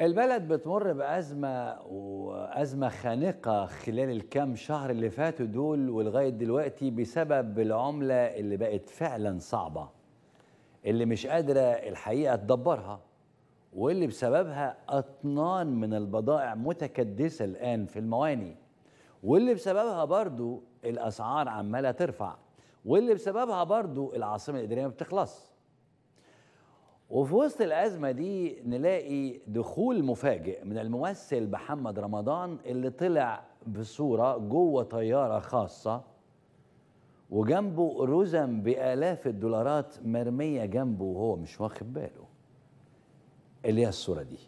البلد بتمر بأزمة وأزمة خانقة خلال الكام شهر اللي فاتوا دول ولغاية دلوقتي بسبب العملة اللي بقت فعلا صعبة اللي مش قادرة الحقيقة تدبرها واللي بسببها أطنان من البضائع متكدسة الآن في المواني واللي بسببها برضو الأسعار عمالة ترفع واللي بسببها برضو العاصمة الإدارية ما بتخلص وفي وسط الأزمة دي نلاقي دخول مفاجئ من الممثل محمد رمضان اللي طلع بصورة جوه طيارة خاصة وجنبه رزم بآلاف الدولارات مرمية جنبه وهو مش واخد باله اللي هي الصورة دي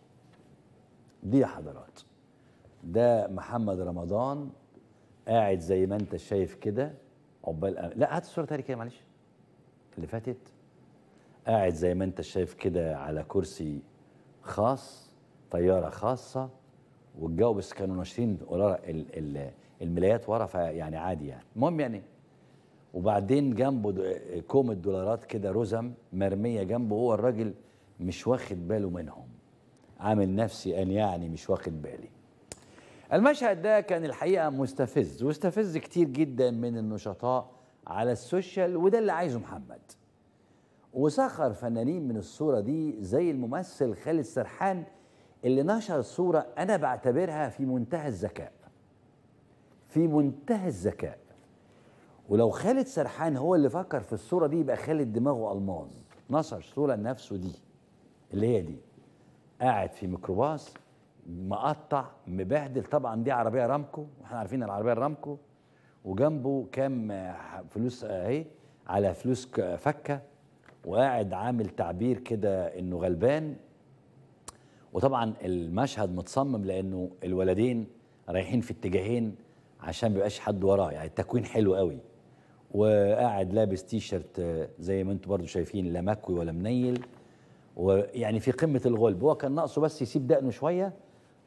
دي يا حضرات ده محمد رمضان قاعد زي ما انت شايف كده عقبال لا هات الصورة تاني كده معلش اللي فاتت قاعد زي ما انت شايف كده على كرسي خاص طياره خاصه والجو بس كانوا ناشرين الملايات ورا فيعني عادي يعني المهم يعني وبعدين جنبه كومة دولارات كده رزم مرميه جنبه هو الراجل مش واخد باله منهم عامل نفسي ان يعني مش واخد بالي المشهد ده كان الحقيقه مستفز واستفز كتير جدا من النشطاء على السوشيال وده اللي عايزه محمد وسخر فنانين من الصورة دي زي الممثل خالد سرحان اللي نشر صورة أنا بعتبرها في منتهى الذكاء في منتهى الذكاء ولو خالد سرحان هو اللي فكر في الصورة دي يبقى خالد دماغه ألماظ نشر صورة لنفسه دي اللي هي دي قاعد في ميكروباص مقطع مبهدل طبعا دي عربية رامكو واحنا عارفين العربية الرامكو وجنبه كام فلوس اهي إيه؟ على فلوس فكه وقاعد عامل تعبير كده انه غلبان وطبعا المشهد متصمم لانه الولدين رايحين في اتجاهين عشان ميبقاش حد وراه يعني التكوين حلو قوي وقاعد لابس تيشرت زي ما انتم برضو شايفين لا مكوي ولا منيل ويعني في قمه الغلب هو كان ناقصه بس يسيب دقنه شويه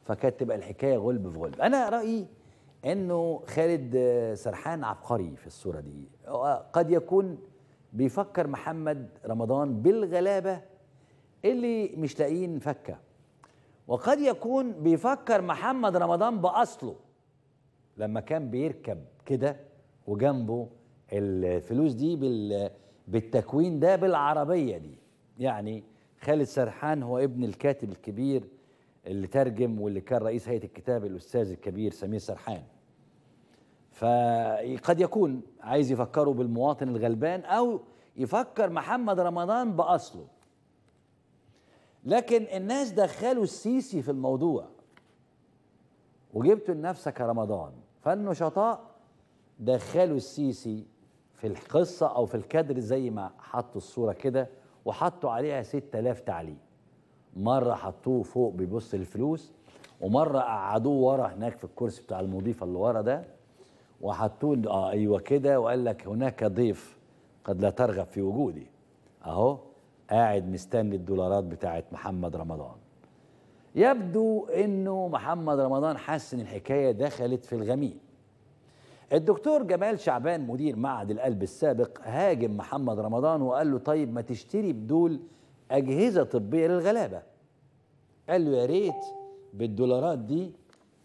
فكانت تبقى الحكايه غلب في غلب انا رايي انه خالد سرحان عبقري في الصوره دي قد يكون بيفكر محمد رمضان بالغلابة اللي مش لاقيين فكة وقد يكون بيفكر محمد رمضان بأصله لما كان بيركب كده وجنبه الفلوس دي بال بالتكوين ده بالعربية دي يعني خالد سرحان هو ابن الكاتب الكبير اللي ترجم واللي كان رئيس هيئة الكتاب الأستاذ الكبير سمير سرحان فقد يكون عايز يفكروا بالمواطن الغلبان او يفكر محمد رمضان باصله لكن الناس دخلوا السيسي في الموضوع وجبتوا لنفسك رمضان فالنشطاء دخلوا السيسي في القصة أو في الكادر زي ما حطوا الصورة كده وحطوا عليها 6000 تعليق مرة حطوه فوق بيبص الفلوس ومرة قعدوه ورا هناك في الكرسي بتاع المضيفة اللي ورا ده وحطوا اه ايوه كده وقال لك هناك ضيف قد لا ترغب في وجودي اهو قاعد مستني الدولارات بتاعت محمد رمضان يبدو انه محمد رمضان حس ان الحكايه دخلت في الغميم الدكتور جمال شعبان مدير معهد القلب السابق هاجم محمد رمضان وقال له طيب ما تشتري بدول اجهزه طبيه للغلابه قال له يا ريت بالدولارات دي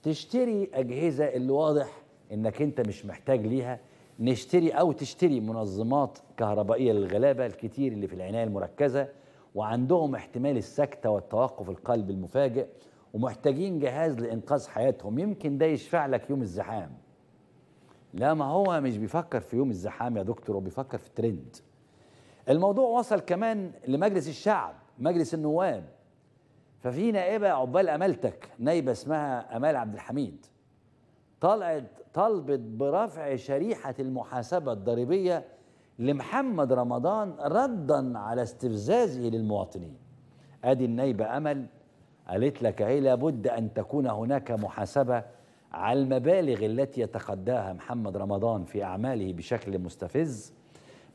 تشتري اجهزه اللي واضح انك انت مش محتاج ليها نشتري او تشتري منظمات كهربائيه للغلابه الكتير اللي في العنايه المركزه وعندهم احتمال السكته والتوقف القلب المفاجئ ومحتاجين جهاز لانقاذ حياتهم يمكن ده يشفع لك يوم الزحام لا ما هو مش بيفكر في يوم الزحام يا دكتور هو بيفكر في ترند الموضوع وصل كمان لمجلس الشعب مجلس النواب ففي نائبه عقبال امالتك نايبه اسمها امال عبد الحميد طلعت طلبت برفع شريحة المحاسبة الضريبية لمحمد رمضان ردا على استفزازه للمواطنين ادي النايبة امل قالت لك اهي لابد ان تكون هناك محاسبة على المبالغ التي يتخداها محمد رمضان في اعماله بشكل مستفز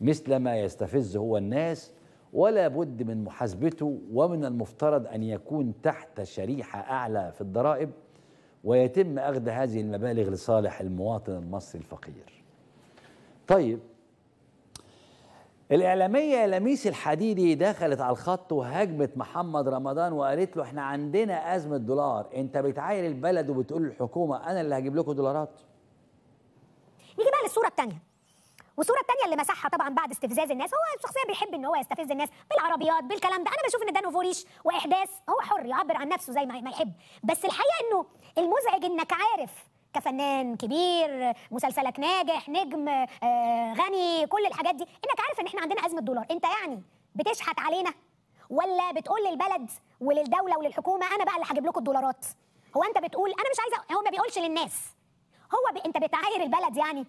مثل ما يستفز هو الناس ولا بد من محاسبته ومن المفترض ان يكون تحت شريحة اعلى في الضرائب ويتم أخذ هذه المبالغ لصالح المواطن المصري الفقير طيب الإعلامية لميس الحديدي دخلت على الخط وهاجمت محمد رمضان وقالت له احنا عندنا أزمة دولار انت بتعاير البلد وبتقول للحكومة أنا اللي هجيب لكم دولارات نيجي بقى للصورة الثانية والصوره الثانيه اللي مسحها طبعا بعد استفزاز الناس هو شخصيا بيحب ان هو يستفز الناس بالعربيات بالكلام ده انا بشوف ان ده نوفوريش واحداث هو حر يعبر عن نفسه زي ما يحب بس الحقيقه انه المزعج انك عارف كفنان كبير مسلسلك ناجح نجم آه، غني كل الحاجات دي انك عارف ان احنا عندنا ازمه دولار انت يعني بتشحت علينا ولا بتقول للبلد وللدوله وللحكومه انا بقى اللي هجيب لكم الدولارات هو انت بتقول انا مش عايزه هو ما بيقولش للناس هو ب... انت بتعاير البلد يعني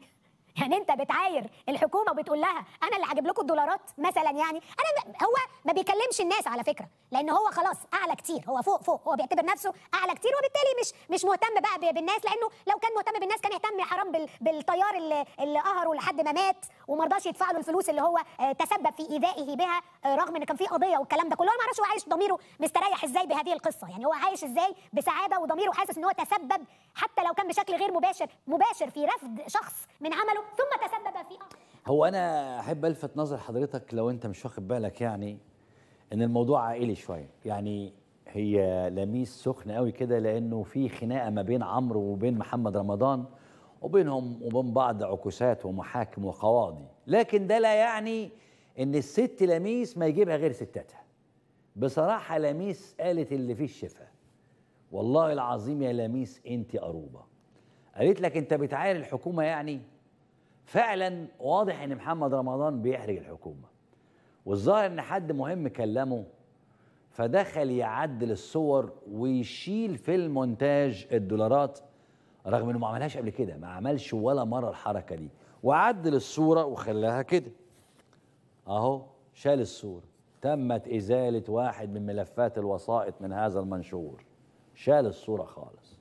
يعني انت بتعاير الحكومه وبتقول لها انا اللي هجيب لكم الدولارات مثلا يعني انا هو ما بيكلمش الناس على فكره لان هو خلاص اعلى كتير هو فوق فوق هو بيعتبر نفسه اعلى كتير وبالتالي مش مش مهتم بقى بالناس لانه لو كان مهتم بالناس كان يهتم يا حرام بالطيار اللي, اللي قهره لحد ما مات وما رضاش يدفع له الفلوس اللي هو آه، تسبب في ايذائه بها آه، رغم ان كان في قضيه والكلام ده كله انا ما اعرفش هو عايش ضميره مستريح ازاي بهذه القصه يعني هو عايش ازاي بسعاده وضميره حاسس ان هو تسبب حتى لو كان بشكل غير مباشر مباشر في رفض شخص من عمله عنه ثم تسبب في هو أنا أحب ألفت نظر حضرتك لو أنت مش واخد بالك يعني إن الموضوع عائلي شوية يعني هي لميس سخن قوي كده لأنه في خناقة ما بين عمرو وبين محمد رمضان وبينهم وبين بعض عكوسات ومحاكم وقواضي لكن ده لا يعني ان الست لميس ما يجيبها غير ستاتها بصراحة لميس قالت اللي فيه الشفاء والله العظيم يا لميس انت قروبة قالت لك انت بتعاير الحكومة يعني فعلا واضح ان محمد رمضان بيحرج الحكومه والظاهر ان حد مهم كلمه فدخل يعدل الصور ويشيل في المونتاج الدولارات رغم انه ما عملهاش قبل كده ما عملش ولا مره الحركه دي وعدل الصوره وخلاها كده اهو شال الصوره تمت ازاله واحد من ملفات الوسائط من هذا المنشور شال الصوره خالص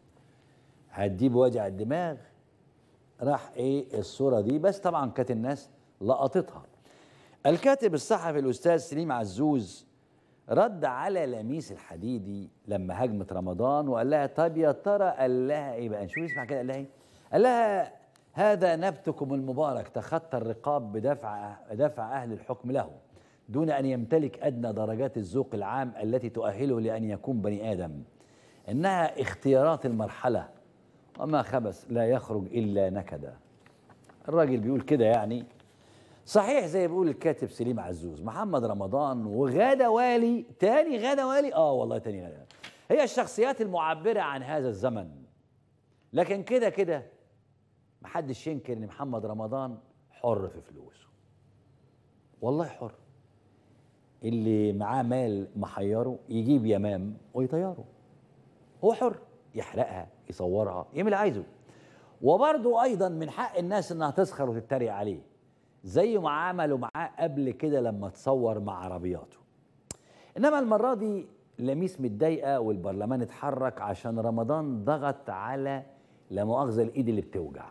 هتجيب بوجع الدماغ راح ايه الصوره دي بس طبعا كانت الناس لقطتها الكاتب الصحفي الاستاذ سليم عزوز رد على لميس الحديدي لما هجمت رمضان وقال لها طب يا ترى قال لها ايه بقى نشوف اسمع كده قال لها ايه قال لها هذا نبتكم المبارك تخطى الرقاب بدفع دفع اهل الحكم له دون ان يمتلك ادنى درجات الذوق العام التي تؤهله لان يكون بني ادم انها اختيارات المرحله وما خبث لا يخرج إلا نكدا الراجل بيقول كده يعني صحيح زي بيقول الكاتب سليم عزوز محمد رمضان وغادة والي تاني غادة والي اه والله تاني غادة هي الشخصيات المعبرة عن هذا الزمن لكن كده كده محدش ينكر ان محمد رمضان حر في فلوسه والله حر اللي معاه مال محيره يجيب يمام ويطيره هو حر يحرقها يصورها يعمل اللي عايزه وبرضو ايضا من حق الناس انها تسخر وتتريق عليه زي ما عملوا معاه قبل كده لما تصور مع عربياته انما المره دي لميس متضايقه والبرلمان اتحرك عشان رمضان ضغط على لا مؤاخذه الايد اللي بتوجع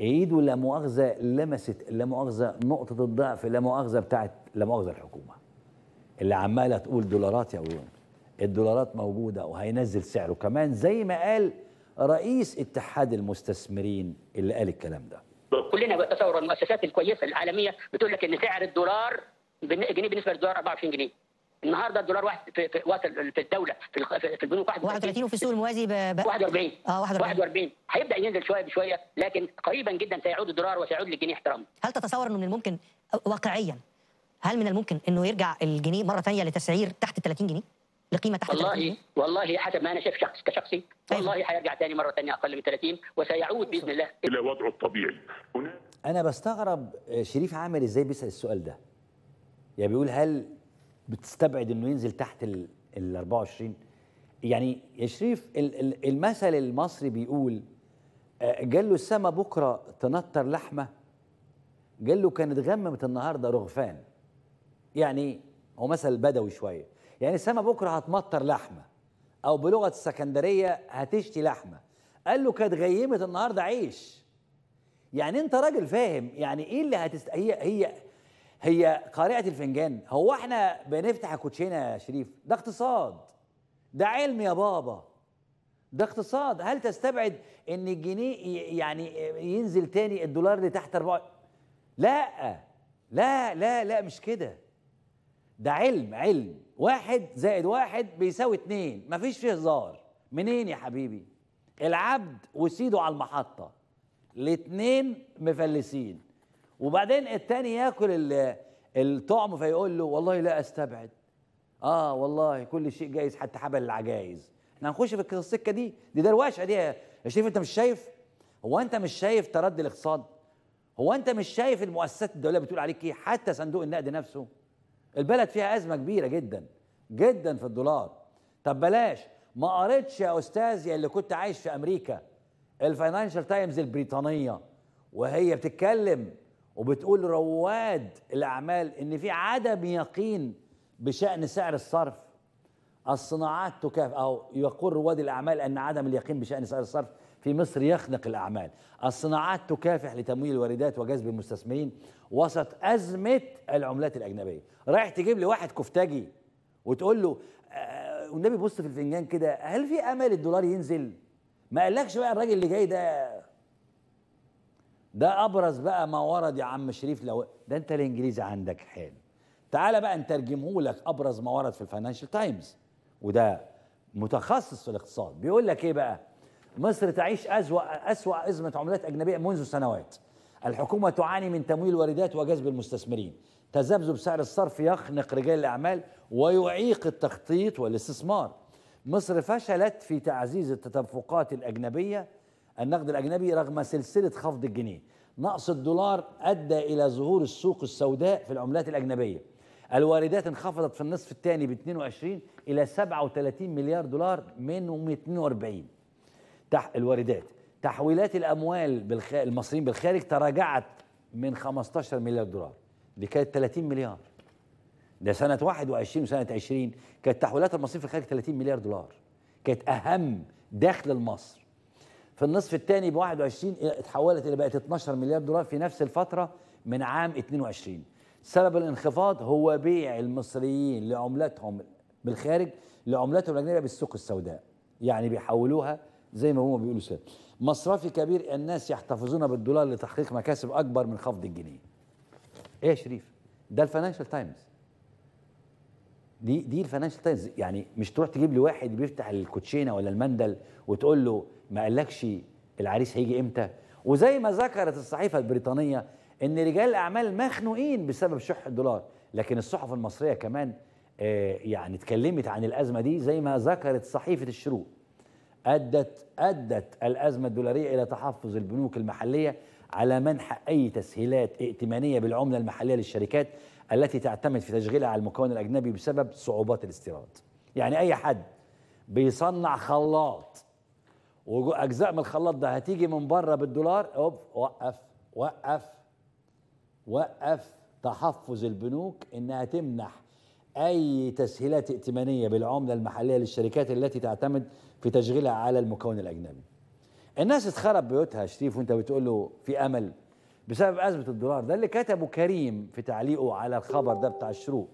ايده لا مؤاخذه لمست لا مؤاخذه نقطه الضعف لا مؤاخذه بتاعت لا مؤاخذه الحكومه اللي عماله تقول دولارات يا ويوم الدولارات موجودة وهينزل سعره كمان زي ما قال رئيس اتحاد المستثمرين اللي قال الكلام ده كلنا بتصور المؤسسات الكويسه العالميه بتقول لك ان سعر الدولار جنيه بالنسبه للدولار 24 جنيه النهارده الدولار واحد في في, في الدوله في في البنوك 31 وفي السوق الموازي ب 41 اه 41 41 هيبدا ينزل شويه بشويه لكن قريبا جدا سيعود الدولار وسيعود للجنيه احترام هل تتصور انه من الممكن واقعيا هل من الممكن انه يرجع الجنيه مره ثانيه لتسعير تحت 30 جنيه؟ لقيمه تحت والله 30. والله حسب ما انا شايف شخص كشخصي طيب. والله حيرجع تاني مره ثانيه اقل من 30 وسيعود باذن الله الى وضعه الطبيعي انا بستغرب آه، شريف عامر ازاي بيسال السؤال ده يعني بيقول هل بتستبعد انه ينزل تحت ال 24 يعني يا شريف المثل المصري بيقول آه، قال له السما بكره تنطر لحمه قال له كانت غممت النهارده رغفان يعني هو مثل بدوي شويه يعني سما بكره هتمطر لحمه او بلغه السكندريه هتشتي لحمه قال له كانت غيمه النهارده عيش يعني انت راجل فاهم يعني ايه اللي هتست هي هي هي قارعه الفنجان هو احنا بنفتح الكوتشينه يا شريف ده اقتصاد ده علم يا بابا ده اقتصاد هل تستبعد ان الجنيه يعني ينزل تاني الدولار لتحت اربعه لا لا لا لا مش كده ده علم علم واحد زائد واحد بيساوي اتنين مفيش فيه هزار منين يا حبيبي العبد وسيده على المحطة الاتنين مفلسين وبعدين التاني ياكل الطعم فيقول له والله لا استبعد اه والله كل شيء جايز حتى حبل العجايز احنا هنخش في السكه دي دي دروشه دي يا شريف انت مش شايف هو انت مش شايف تردي الاقتصاد هو انت مش شايف المؤسسات الدوليه بتقول عليك ايه حتى صندوق النقد نفسه البلد فيها ازمه كبيره جدا جدا في الدولار طب بلاش ما قريتش يا استاذ يا اللي كنت عايش في امريكا الفاينانشال تايمز البريطانيه وهي بتتكلم وبتقول رواد الاعمال ان في عدم يقين بشان سعر الصرف الصناعات تكافئ أو يقول رواد الأعمال أن عدم اليقين بشأن سعر الصرف في مصر يخنق الأعمال الصناعات تكافح لتمويل الواردات وجذب المستثمرين وسط أزمة العملات الأجنبية رايح تجيب لي واحد كفتاجي وتقول له آه والنبي بص في الفنجان كده هل في أمل الدولار ينزل ما قالكش بقى الراجل اللي جاي ده ده أبرز بقى ما ورد يا عم شريف لو ده أنت الإنجليزي عندك حلو تعالى بقى نترجمه لك أبرز ما ورد في الفاينانشال تايمز وده متخصص في الاقتصاد بيقول لك ايه بقى مصر تعيش أزوأ أسوأ أزمة عملات أجنبية منذ سنوات الحكومة تعاني من تمويل الواردات وجذب المستثمرين تذبذب سعر الصرف يخنق رجال الأعمال ويعيق التخطيط والاستثمار مصر فشلت في تعزيز التدفقات الأجنبية النقد الأجنبي رغم سلسلة خفض الجنيه نقص الدولار أدى إلى ظهور السوق السوداء في العملات الأجنبية الواردات انخفضت في النصف الثاني ب 22 إلى 37 مليار دولار منهم 42 تح الواردات تحويلات الأموال بالخ... المصريين بالخارج تراجعت من 15 مليار دولار دي كانت 30 مليار ده سنة 21 وسنة 20 كانت تحويلات المصريين في الخارج 30 مليار دولار كانت أهم دخل لمصر في النصف الثاني ب 21 اتحولت الى بقت 12 مليار دولار في نفس الفتره من عام 22 سبب الانخفاض هو بيع المصريين لعملتهم بالخارج لعملتهم الاجنبيه بالسوق السوداء يعني بيحولوها زي ما هم بيقولوا كده مصرفي كبير الناس يحتفظون بالدولار لتحقيق مكاسب اكبر من خفض الجنيه ايه يا شريف ده الفاينانشال تايمز دي دي الفاينانشال تايمز يعني مش تروح تجيب لي واحد بيفتح الكوتشينه ولا المندل وتقول له ما قالكش العريس هيجي امتى وزي ما ذكرت الصحيفه البريطانيه ان رجال الاعمال مخنوقين بسبب شح الدولار لكن الصحف المصريه كمان آه، يعني اتكلمت عن الازمه دي زي ما ذكرت صحيفه الشروق ادت ادت الازمه الدولاريه الى تحفظ البنوك المحليه على منح اي تسهيلات ائتمانيه بالعمله المحليه للشركات التي تعتمد في تشغيلها على المكون الاجنبي بسبب صعوبات الاستيراد يعني اي حد بيصنع خلاط واجزاء من الخلاط ده هتيجي من بره بالدولار اوب وقف وقف وقف تحفظ البنوك انها تمنح اي تسهيلات ائتمانيه بالعمله المحليه للشركات التي تعتمد في تشغيلها على المكون الاجنبي. الناس اتخرب بيوتها شريف وانت بتقول له في امل بسبب ازمه الدولار ده اللي كتبه كريم في تعليقه على الخبر ده بتاع الشروق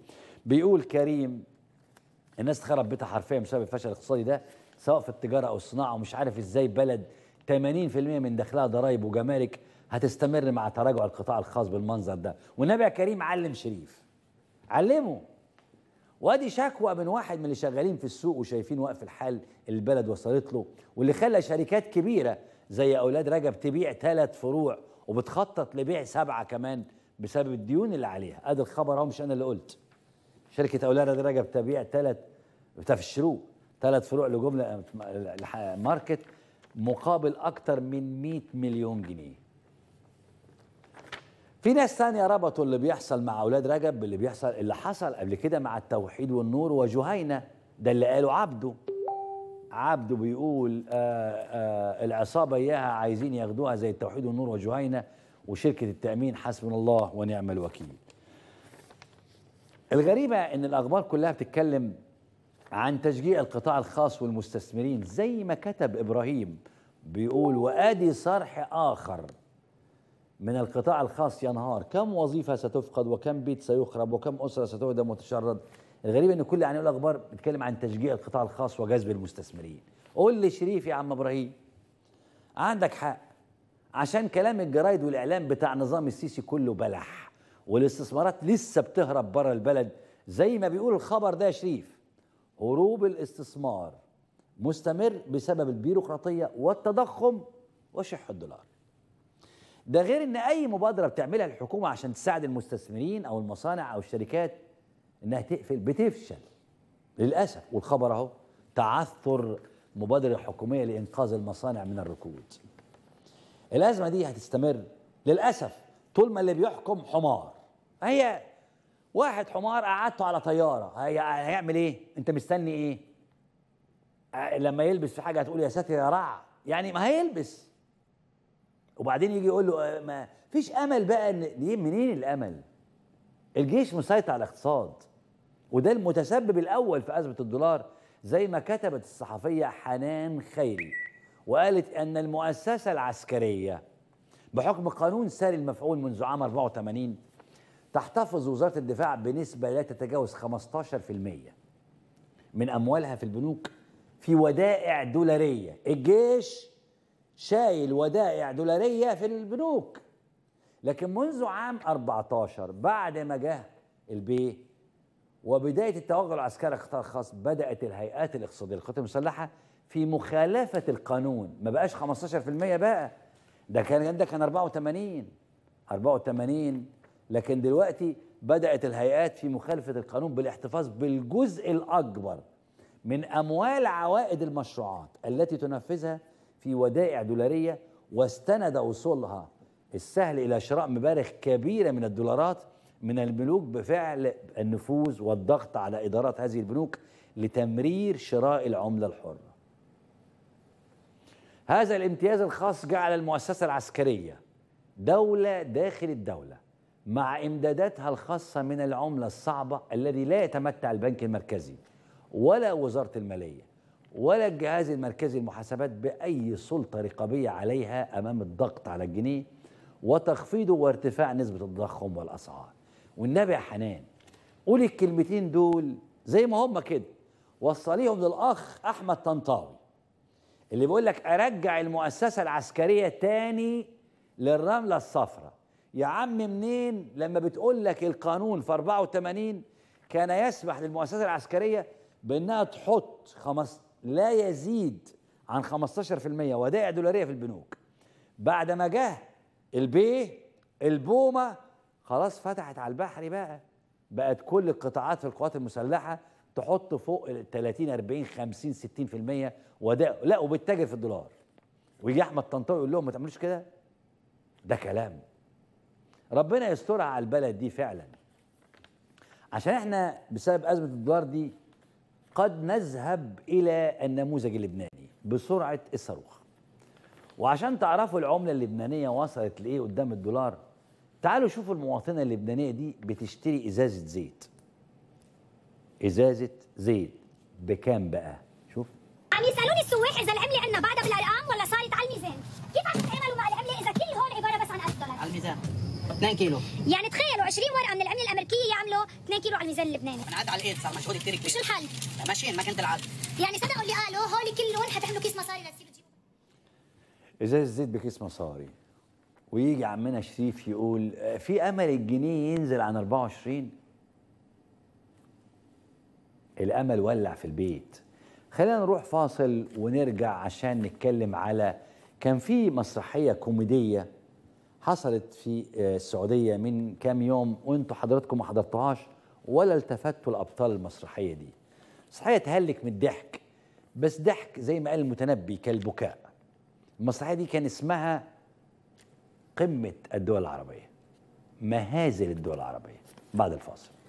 بيقول كريم الناس اتخرب بيتها حرفيا بسبب الفشل الاقتصادي ده سواء في التجاره او الصناعه ومش عارف ازاي بلد 80% من دخلها ضرائب وجمارك هتستمر مع تراجع القطاع الخاص بالمنظر ده والنبي كريم علم شريف علمه وادي شكوى من واحد من اللي شغالين في السوق وشايفين وقف الحال البلد وصلت له واللي خلى شركات كبيره زي اولاد رجب تبيع ثلاث فروع وبتخطط لبيع سبعه كمان بسبب الديون اللي عليها ادي الخبر اهو مش انا اللي قلت شركه اولاد رجب تبيع ثلاث الشروق ثلاث فروع لجمله ماركت مقابل اكتر من 100 مليون جنيه في ناس ثانية ربطوا اللي بيحصل مع أولاد رجب باللي بيحصل اللي حصل قبل كده مع التوحيد والنور وجهينة ده اللي قاله عبده عبده بيقول آآ آه، آآ آه، العصابة إياها عايزين ياخدوها زي التوحيد والنور وجهينة وشركة التأمين حسبنا الله ونعم الوكيل الغريبة إن الأخبار كلها بتتكلم عن تشجيع القطاع الخاص والمستثمرين زي ما كتب إبراهيم بيقول وآدي صرح آخر من القطاع الخاص ينهار كم وظيفة ستفقد وكم بيت سيخرب وكم أسرة ستهدم وتشرد الغريب أن كل يعني الأخبار بتكلم عن تشجيع القطاع الخاص وجذب المستثمرين قول لي شريف يا عم إبراهيم عندك حق عشان كلام الجرايد والإعلام بتاع نظام السيسي كله بلح والاستثمارات لسه بتهرب بره البلد زي ما بيقول الخبر ده يا شريف هروب الاستثمار مستمر بسبب البيروقراطية والتضخم وشح الدولار ده غير ان اي مبادره بتعملها الحكومه عشان تساعد المستثمرين او المصانع او الشركات انها تقفل بتفشل للاسف والخبر اهو تعثر مبادره حكوميه لانقاذ المصانع من الركود الازمه دي هتستمر للاسف طول ما اللي بيحكم حمار هي واحد حمار قعدته على طياره هي هيعمل ايه انت مستني ايه لما يلبس في حاجه هتقول يا ساتر يا رع يعني ما هيلبس وبعدين يجي يقول له آه، ما فيش امل بقى ان منين الامل الجيش مسيطر على الاقتصاد وده المتسبب الاول في ازمه الدولار زي ما كتبت الصحفيه حنان خيري وقالت ان المؤسسه العسكريه بحكم قانون ساري المفعول منذ عام 84 تحتفظ وزاره الدفاع بنسبه لا تتجاوز 15% من اموالها في البنوك في ودائع دولاريه الجيش شايل ودائع دولارية في البنوك لكن منذ عام 14 بعد ما جه البي وبداية التوغل العسكري الخاص بدأت الهيئات الاقتصادية القوات المسلحة في مخالفة القانون ما بقاش 15% بقى ده كان ده كان 84 84 لكن دلوقتي بدأت الهيئات في مخالفة القانون بالاحتفاظ بالجزء الأكبر من أموال عوائد المشروعات التي تنفذها في ودائع دولارية واستند أصولها السهل إلى شراء مبالغ كبيرة من الدولارات من البنوك بفعل النفوذ والضغط على إدارات هذه البنوك لتمرير شراء العملة الحرة هذا الامتياز الخاص جعل المؤسسة العسكرية دولة داخل الدولة مع امداداتها الخاصة من العملة الصعبة الذي لا يتمتع البنك المركزي ولا وزارة المالية ولا الجهاز المركزي للمحاسبات بأي سلطة رقابية عليها أمام الضغط على الجنيه وتخفيضه وارتفاع نسبة التضخم والأسعار والنبي يا حنان قول الكلمتين دول زي ما هم كده وصليهم للأخ أحمد طنطاوي اللي بيقول لك أرجع المؤسسة العسكرية تاني للرملة الصفراء يا عم منين لما بتقول لك القانون في 84 كان يسمح للمؤسسة العسكرية بأنها تحط 15 لا يزيد عن 15% ودائع دولاريه في البنوك بعد ما جه البيه البومه خلاص فتحت على البحر بقى بقت كل القطاعات في القوات المسلحه تحط فوق ال 30 40 50 60% ودائع لا وبتتاجر في الدولار ويجي احمد طنطاوي يقول لهم ما تعملوش كده ده كلام ربنا يسترها على البلد دي فعلا عشان احنا بسبب ازمه الدولار دي قد نذهب إلى النموذج اللبناني بسرعة الصاروخ وعشان تعرفوا العملة اللبنانية وصلت لإيه قدام الدولار تعالوا شوفوا المواطنة اللبنانية دي بتشتري إزازة زيت إزازة زيت بكام بقى؟ شوف عم يعني يسألوني السواح إذا العملة عندنا بعدها بالأرقام ولا صارت على الميزان كيف عم تتعاملوا مع العملة إذا كل هون عبارة بس عن 1000 دولار على الميزان 2 كيلو يعني تخيلوا 20 ورقه من العمله الامريكيه يعملوا 2 كيلو على الميزان اللبناني انا قاعد على الايد صار مشهور كثير كبير شو الحل؟ ماشيين ما كنت العد يعني صدقوا اللي قالوا هول كلهم حتحملوا كيس مصاري لتصيروا تجيبوا ازاز الزيت بكيس مصاري ويجي عمنا شريف يقول آه، في امل الجنيه ينزل عن 24 الامل ولع في البيت خلينا نروح فاصل ونرجع عشان نتكلم على كان في مسرحيه كوميديه حصلت في آه، السعوديه من كام يوم وانتوا حضرتكم ما حضرتوهاش ولا التفتوا الابطال المسرحيه دي صحيح تهلك من الضحك بس ضحك زي ما قال المتنبي كالبكاء المسرحيه دي كان اسمها قمه الدول العربيه مهازل الدول العربيه بعد الفاصل